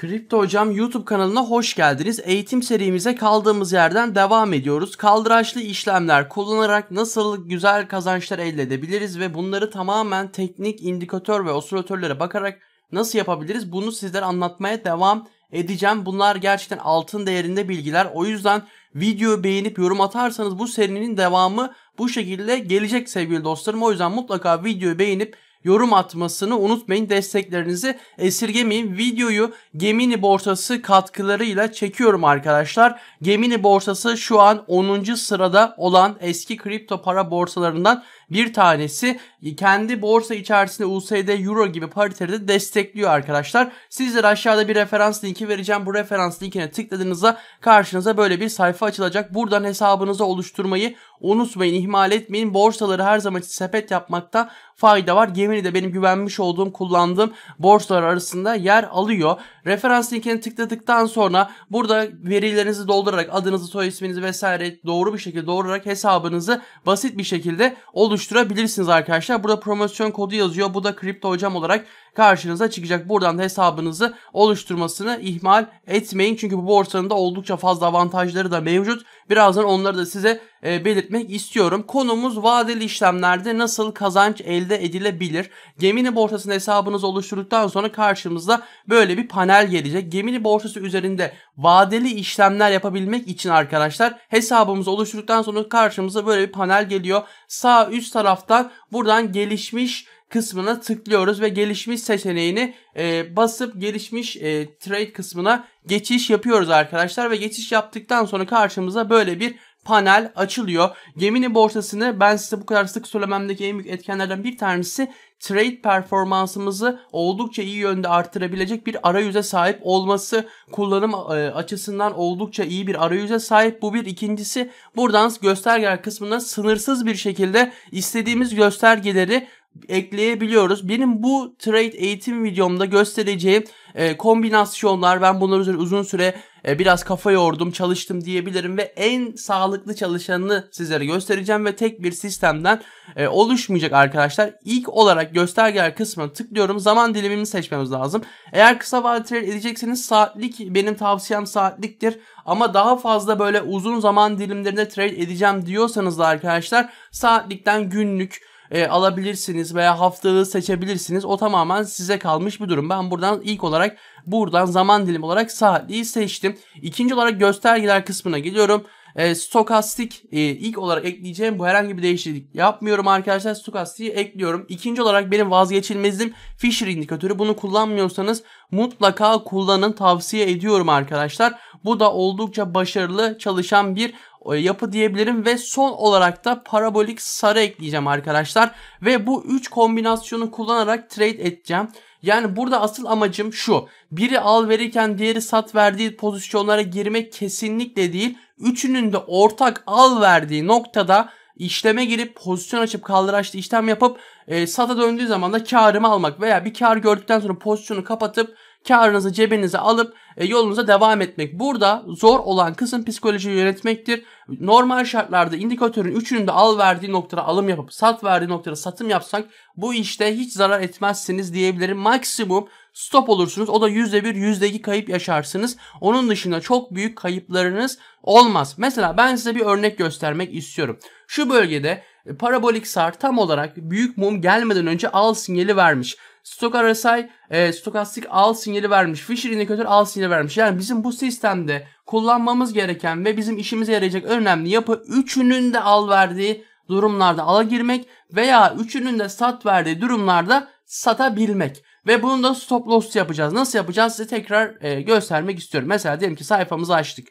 Kripto Hocam YouTube kanalına hoş geldiniz. Eğitim serimize kaldığımız yerden devam ediyoruz. Kaldıraçlı işlemler kullanarak nasıl güzel kazançlar elde edebiliriz ve bunları tamamen teknik indikatör ve osilatörlere bakarak nasıl yapabiliriz? Bunu sizlere anlatmaya devam edeceğim. Bunlar gerçekten altın değerinde bilgiler. O yüzden videoyu beğenip yorum atarsanız bu serinin devamı bu şekilde gelecek sevgili dostlarım. O yüzden mutlaka videoyu beğenip yorum atmasını unutmayın. Desteklerinizi esirgemeyin. Videoyu Gemini borsası katkılarıyla çekiyorum arkadaşlar. Gemini borsası şu an 10. sırada olan eski kripto para borsalarından bir tanesi kendi borsa içerisinde USD Euro gibi pariteleri de destekliyor arkadaşlar. Sizlere aşağıda bir referans linki vereceğim. Bu referans linkine tıkladığınızda karşınıza böyle bir sayfa açılacak. Buradan hesabınızı oluşturmayı unutmayın, ihmal etmeyin. Borsaları her zaman sepet yapmakta fayda var. Gemini de benim güvenmiş olduğum, kullandığım borsalar arasında yer alıyor. Referans linkine tıkladıktan sonra burada verilerinizi doldurarak adınızı, soy isminizi vesaire doğru bir şekilde doğurarak hesabınızı basit bir şekilde oluşturabilirsiniz oluşturabilirsiniz arkadaşlar. Burada promosyon kodu yazıyor. Bu da kripto hocam olarak karşınıza çıkacak. Buradan da hesabınızı oluşturmasını ihmal etmeyin. Çünkü bu borsanın da oldukça fazla avantajları da mevcut. Birazdan onları da size e, belirtmek istiyorum. Konumuz vadeli işlemlerde nasıl kazanç elde edilebilir? Gemini borsasının hesabınızı oluşturduktan sonra karşımızda böyle bir panel gelecek. Gemini borsası üzerinde vadeli işlemler yapabilmek için arkadaşlar hesabımızı oluşturduktan sonra karşımıza böyle bir panel geliyor. Sağ üst taraftan buradan gelişmiş kısmına tıklıyoruz ve gelişmiş seçeneğini e, basıp gelişmiş e, trade kısmına geçiş yapıyoruz arkadaşlar ve geçiş yaptıktan sonra karşımıza böyle bir panel açılıyor. Geminin borsasını ben size bu kadar sık söylememdeki en büyük etkenlerden bir tanesi trade performansımızı oldukça iyi yönde artırabilecek bir arayüze sahip olması kullanım e, açısından oldukça iyi bir arayüze sahip. Bu bir ikincisi buradan gösterge kısmına sınırsız bir şekilde istediğimiz göstergeleri ekleyebiliyoruz. Benim bu trade eğitim videomda göstereceğim e, kombinasyonlar ben bunları uzun süre e, biraz kafa yordum, çalıştım diyebilirim ve en sağlıklı çalışanını sizlere göstereceğim ve tek bir sistemden e, oluşmayacak arkadaşlar. İlk olarak göstergeler kısmına tıklıyorum. Zaman dilimimi seçmemiz lazım. Eğer kısa vadeli edecekseniz saatlik benim tavsiyem saatliktir. Ama daha fazla böyle uzun zaman dilimlerinde trade edeceğim diyorsanız da arkadaşlar saatlikten günlük e, alabilirsiniz veya haftalığı seçebilirsiniz. O tamamen size kalmış bir durum. Ben buradan ilk olarak Buradan zaman dilim olarak saatliği seçtim. İkinci olarak göstergeler kısmına geliyorum. E, stokastik e, ilk olarak ekleyeceğim bu herhangi bir değişiklik yapmıyorum arkadaşlar stokastiği ekliyorum. İkinci olarak benim vazgeçilmezim Fisher indikatörü bunu kullanmıyorsanız mutlaka kullanın tavsiye ediyorum arkadaşlar. Bu da oldukça başarılı çalışan bir e, yapı diyebilirim ve son olarak da parabolik sarı ekleyeceğim arkadaşlar ve bu 3 kombinasyonu kullanarak trade edeceğim. Yani burada asıl amacım şu. Biri al verirken diğeri sat verdiği pozisyonlara girmek kesinlikle değil. Üçünün de ortak al verdiği noktada işleme girip pozisyon açıp kaldıraçlı işlem yapıp e, sata döndüğü zaman da karımı almak veya bir kar gördükten sonra pozisyonu kapatıp karınızı cebinize alıp e, yolunuza devam etmek. Burada zor olan kısım psikolojiyi yönetmektir. Normal şartlarda indikatörün üçünün de al verdiği noktada alım yapıp sat verdiği noktada satım yapsak bu işte hiç zarar etmezsiniz diyebilirim. Maksimum stop olursunuz. O da %1, %2 kayıp yaşarsınız. Onun dışında çok büyük kayıplarınız olmaz. Mesela ben size bir örnek göstermek istiyorum. Şu bölgede e, parabolik sar tam olarak büyük mum gelmeden önce al sinyali vermiş stok RSI e, stokastik al sinyali vermiş. Fisher indikatör al sinyali vermiş. Yani bizim bu sistemde kullanmamız gereken ve bizim işimize yarayacak önemli yapı üçünün de al verdiği durumlarda ala girmek veya üçünün de sat verdiği durumlarda satabilmek. Ve bunu da stop loss yapacağız. Nasıl yapacağız size tekrar e, göstermek istiyorum. Mesela diyelim ki sayfamızı açtık.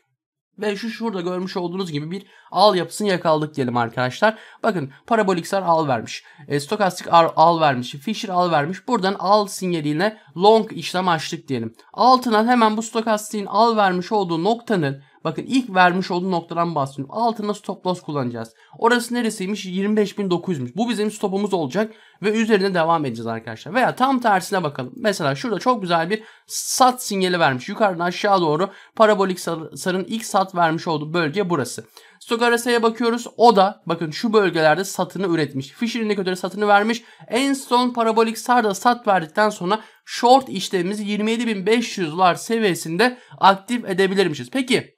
Ve şu şurada görmüş olduğunuz gibi bir Al yapısını yakaladık diyelim arkadaşlar. Bakın parabolik sar al vermiş. E, stokastik al, vermiş. Fisher al vermiş. Buradan al sinyaline long işlem açtık diyelim. Altına hemen bu stokastiğin al vermiş olduğu noktanın Bakın ilk vermiş olduğu noktadan bahsediyorum. Altına stop loss kullanacağız. Orası neresiymiş? 25.900'müş. Bu bizim stopumuz olacak ve üzerine devam edeceğiz arkadaşlar. Veya tam tersine bakalım. Mesela şurada çok güzel bir sat sinyali vermiş. Yukarıdan aşağı doğru parabolik sarın ilk sat vermiş olduğu bölge burası. Sogarasa'ya bakıyoruz. O da bakın şu bölgelerde satını üretmiş. Fisher indikatörü satını vermiş. En son parabolik sarda sat verdikten sonra short işlemimizi 27.500 dolar seviyesinde aktif edebilirmişiz. Peki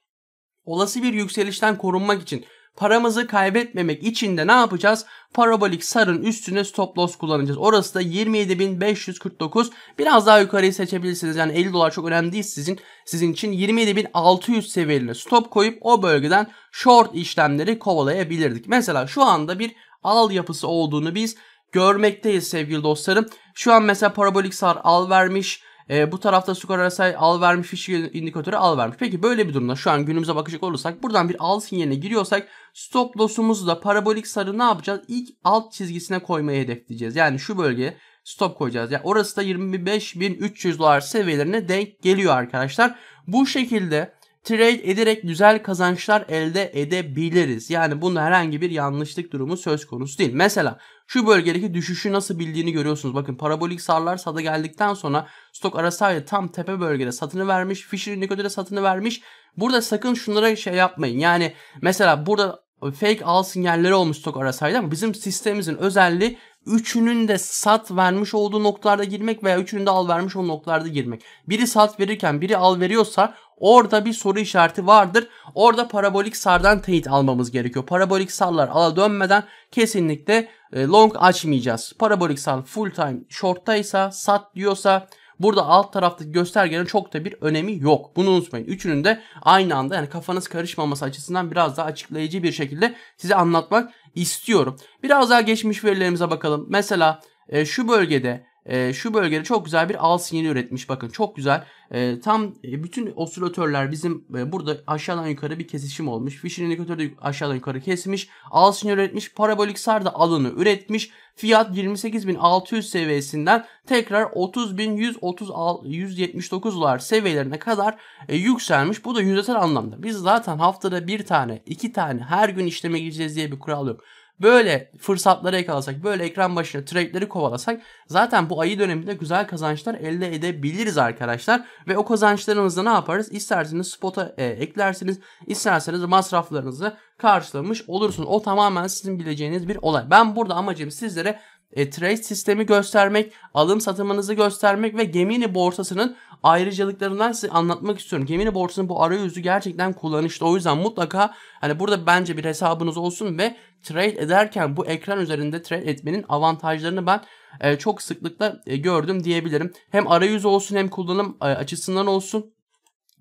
olası bir yükselişten korunmak için paramızı kaybetmemek için de ne yapacağız? Parabolik sarın üstüne stop loss kullanacağız. Orası da 27.549. Biraz daha yukarıyı seçebilirsiniz. Yani 50 dolar çok önemli değil sizin. Sizin için 27.600 seviyeline stop koyup o bölgeden short işlemleri kovalayabilirdik. Mesela şu anda bir al yapısı olduğunu biz görmekteyiz sevgili dostlarım. Şu an mesela parabolik sar al vermiş. E, bu tarafta Sukar Arasay al vermiş, fişi indikatörü al vermiş. Peki böyle bir durumda şu an günümüze bakacak olursak buradan bir al sinyaline giriyorsak stop loss'umuzu da parabolik sarı ne yapacağız? İlk alt çizgisine koymayı hedefleyeceğiz. Yani şu bölgeye stop koyacağız. Yani orası da 25.300 dolar seviyelerine denk geliyor arkadaşlar. Bu şekilde trade ederek güzel kazançlar elde edebiliriz. Yani bunda herhangi bir yanlışlık durumu söz konusu değil. Mesela şu bölgedeki düşüşü nasıl bildiğini görüyorsunuz. Bakın parabolik sarlar sada geldikten sonra stok arasaydı tam tepe bölgede satını vermiş. Fisher Indicator'da satını vermiş. Burada sakın şunlara şey yapmayın. Yani mesela burada fake al sinyalleri olmuş stok arasaydı ama bizim sistemimizin özelliği üçünün de sat vermiş olduğu noktalarda girmek veya üçünün de al vermiş olduğu noktalarda girmek. Biri sat verirken biri al veriyorsa Orada bir soru işareti vardır. Orada parabolik sardan teyit almamız gerekiyor. Parabolik sarlar ala dönmeden kesinlikle e, long açmayacağız. Parabolik sar full time shorttaysa sat diyorsa Burada alt taraftaki göstergenin çok da bir önemi yok. Bunu unutmayın. Üçünün de aynı anda yani kafanız karışmaması açısından biraz daha açıklayıcı bir şekilde size anlatmak istiyorum. Biraz daha geçmiş verilerimize bakalım. Mesela e, şu bölgede e, şu bölgede çok güzel bir al sinyali üretmiş. Bakın çok güzel. E, tam e, bütün osilatörler bizim e, burada aşağıdan yukarı bir kesişim olmuş. Fisher indikatörü de aşağıdan yukarı kesmiş. Al sinyal üretmiş. Parabolik sar da alını üretmiş. Fiyat 28.600 seviyesinden tekrar 30.179 dolar seviyelerine kadar e, yükselmiş. Bu da yüzdesel anlamda. Biz zaten haftada bir tane, iki tane her gün işleme gireceğiz diye bir kural yok. Böyle fırsatlara yakalasak, böyle ekran başına trade'leri kovalasak zaten bu ayı döneminde güzel kazançlar elde edebiliriz arkadaşlar. Ve o kazançlarınızı ne yaparız? İsterseniz spota e, eklersiniz, isterseniz masraflarınızı karşılamış olursunuz. O tamamen sizin bileceğiniz bir olay. Ben burada amacım sizlere e, trade sistemi göstermek, alım satımınızı göstermek ve gemini borsasının ayrıcalıklarından size anlatmak istiyorum. Gemini Borsa'nın bu arayüzü gerçekten kullanışlı. O yüzden mutlaka hani burada bence bir hesabınız olsun ve trade ederken bu ekran üzerinde trade etmenin avantajlarını ben e, çok sıklıkla e, gördüm diyebilirim. Hem arayüz olsun hem kullanım e, açısından olsun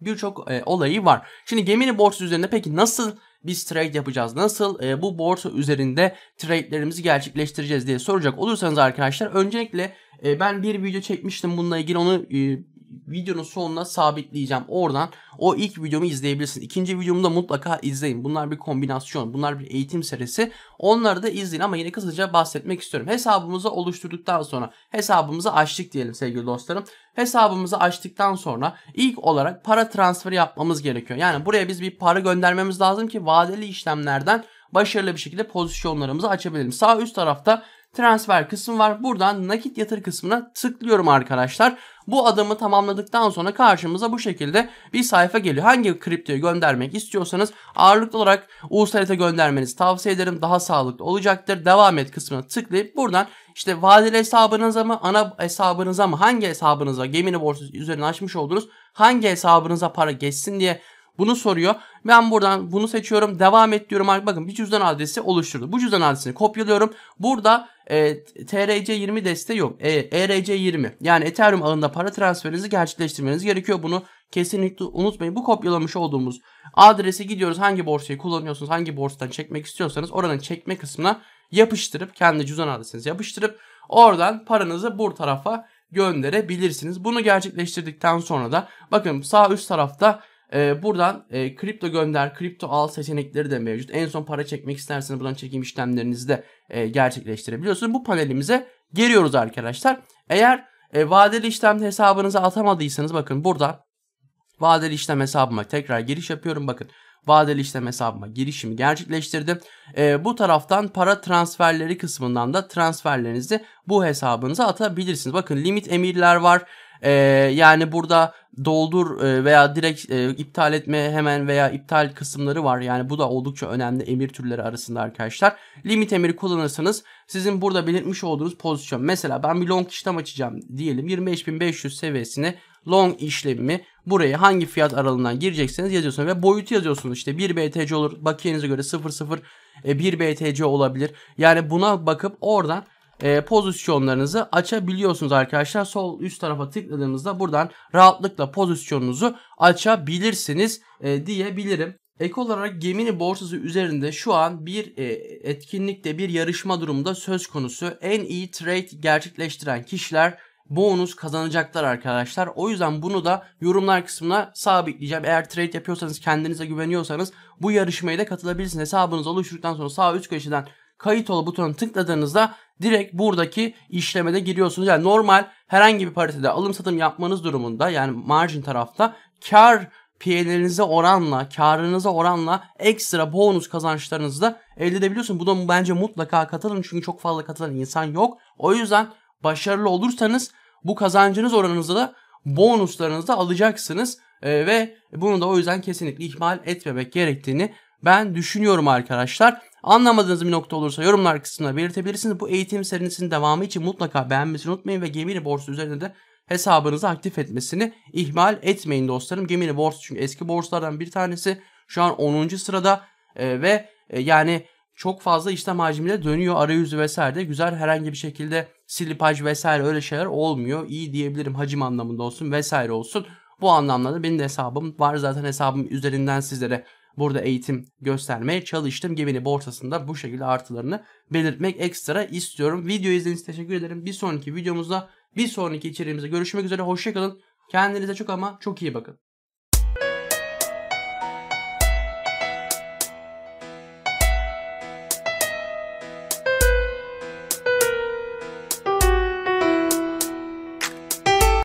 birçok e, olayı var. Şimdi gemini borsa üzerinde peki nasıl biz trade yapacağız? Nasıl e, bu borsa üzerinde trade'lerimizi gerçekleştireceğiz diye soracak olursanız arkadaşlar öncelikle e, ben bir video çekmiştim bununla ilgili onu e, videonun sonuna sabitleyeceğim. Oradan o ilk videomu izleyebilirsin. İkinci videomu da mutlaka izleyin. Bunlar bir kombinasyon. Bunlar bir eğitim serisi. Onları da izleyin ama yine kısaca bahsetmek istiyorum. Hesabımızı oluşturduktan sonra hesabımızı açtık diyelim sevgili dostlarım. Hesabımızı açtıktan sonra ilk olarak para transferi yapmamız gerekiyor. Yani buraya biz bir para göndermemiz lazım ki vadeli işlemlerden başarılı bir şekilde pozisyonlarımızı açabilirim. Sağ üst tarafta transfer kısmı var. Buradan nakit yatır kısmına tıklıyorum arkadaşlar. Bu adımı tamamladıktan sonra karşımıza bu şekilde bir sayfa geliyor. Hangi kriptoyu göndermek istiyorsanız ağırlıklı olarak USDT'e göndermenizi tavsiye ederim. Daha sağlıklı olacaktır. Devam et kısmına tıklayıp buradan işte vadeli hesabınıza mı, ana hesabınıza mı, hangi hesabınıza gemini borsası üzerine açmış olduğunuz hangi hesabınıza para geçsin diye bunu soruyor. Ben buradan bunu seçiyorum. Devam et diyorum. Bakın bir cüzdan adresi oluşturdu. Bu cüzdan adresini kopyalıyorum. Burada e, TRC20 desteği yok. E, ERC20 yani Ethereum ağında para transferinizi gerçekleştirmeniz gerekiyor. Bunu kesinlikle unutmayın. Bu kopyalamış olduğumuz adrese gidiyoruz. Hangi borsayı kullanıyorsunuz? Hangi borsadan çekmek istiyorsanız oranın çekme kısmına yapıştırıp kendi cüzdan adresinizi yapıştırıp oradan paranızı bu tarafa gönderebilirsiniz. Bunu gerçekleştirdikten sonra da bakın sağ üst tarafta e, buradan e, kripto gönder, kripto al seçenekleri de mevcut. En son para çekmek isterseniz buradan çekim işlemlerinizi de e, gerçekleştirebiliyorsunuz. Bu panelimize geliyoruz arkadaşlar. Eğer e, vadeli işlem hesabınızı atamadıysanız bakın burada vadeli işlem hesabıma tekrar giriş yapıyorum. Bakın vadeli işlem hesabıma girişimi gerçekleştirdim. E, bu taraftan para transferleri kısmından da transferlerinizi bu hesabınıza atabilirsiniz. Bakın limit emirler var. E, yani burada doldur e, veya direkt e, iptal etme hemen veya iptal kısımları var. Yani bu da oldukça önemli emir türleri arasında arkadaşlar. Limit emiri kullanırsanız sizin burada belirtmiş olduğunuz pozisyon. Mesela ben bir long işlem açacağım diyelim 25.500 seviyesine long işlemimi buraya hangi fiyat aralığından girecekseniz yazıyorsunuz ve boyutu yazıyorsunuz. işte 1 BTC olur. Bakiyenize göre 0.0 1 BTC olabilir. Yani buna bakıp oradan e, pozisyonlarınızı açabiliyorsunuz arkadaşlar. Sol üst tarafa tıkladığımızda buradan rahatlıkla pozisyonunuzu açabilirsiniz e, diyebilirim. Ek olarak gemini borsası üzerinde şu an bir e, etkinlikte bir yarışma durumunda söz konusu. En iyi trade gerçekleştiren kişiler bonus kazanacaklar arkadaşlar. O yüzden bunu da yorumlar kısmına sabitleyeceğim. Eğer trade yapıyorsanız kendinize güveniyorsanız bu yarışmaya da katılabilirsiniz. Hesabınız oluşturduktan sonra sağ üst köşeden kayıt ol butonuna tıkladığınızda direkt buradaki işlemede giriyorsunuz. Yani normal herhangi bir paritede alım satım yapmanız durumunda yani margin tarafta kar piyelerinize oranla, karınıza oranla ekstra bonus kazançlarınızı da elde edebiliyorsunuz. da bence mutlaka katılın çünkü çok fazla katılan insan yok. O yüzden başarılı olursanız bu kazancınız oranınızda da bonuslarınızı da alacaksınız. Ee, ve bunu da o yüzden kesinlikle ihmal etmemek gerektiğini ben düşünüyorum arkadaşlar. Anlamadığınız bir nokta olursa yorumlar kısmına belirtebilirsiniz. Bu eğitim serisinin devamı için mutlaka beğenmesini unutmayın ve Gemini Borsa üzerinde de hesabınızı aktif etmesini ihmal etmeyin dostlarım. Gemini Borsa çünkü eski borsalardan bir tanesi. Şu an 10. sırada e, ve e, yani çok fazla işlem hacmiyle dönüyor arayüzü vesaire de güzel herhangi bir şekilde silipaj vesaire öyle şeyler olmuyor. İyi diyebilirim hacim anlamında olsun vesaire olsun. Bu anlamda da benim de hesabım var zaten hesabım üzerinden sizlere burada eğitim göstermeye çalıştım. Gemini borsasında bu şekilde artılarını belirtmek ekstra istiyorum. Video izlediğiniz için teşekkür ederim. Bir sonraki videomuzda bir sonraki içeriğimizde görüşmek üzere. Hoşçakalın. Kendinize çok ama çok iyi bakın.